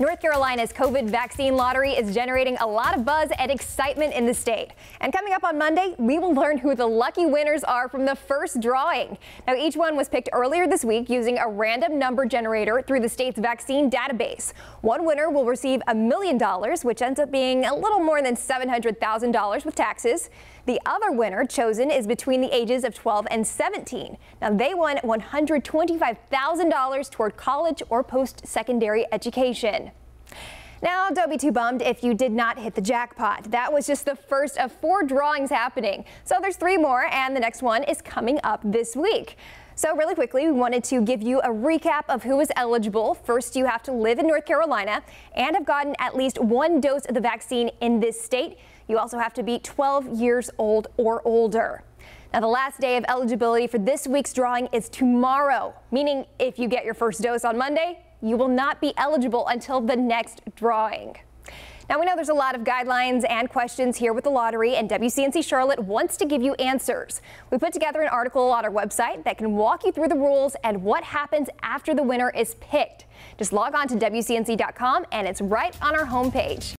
North Carolina's COVID vaccine lottery is generating a lot of buzz and excitement in the state. And coming up on Monday, we will learn who the lucky winners are from the first drawing. Now, each one was picked earlier this week using a random number generator through the state's vaccine database. One winner will receive a million dollars, which ends up being a little more than $700,000 with taxes. The other winner chosen is between the ages of 12 and 17. Now, they won $125,000 toward college or post secondary education. Now, don't be too bummed if you did not hit the jackpot. That was just the first of four drawings happening. So there's three more, and the next one is coming up this week. So really quickly, we wanted to give you a recap of who is eligible. First, you have to live in North Carolina and have gotten at least one dose of the vaccine in this state. You also have to be 12 years old or older. Now, the last day of eligibility for this week's drawing is tomorrow, meaning if you get your first dose on Monday, you will not be eligible until the next drawing. Now we know there's a lot of guidelines and questions here with the lottery and WCNC Charlotte wants to give you answers. We put together an article on our website that can walk you through the rules and what happens after the winner is picked. Just log on to WCNC.com and it's right on our homepage.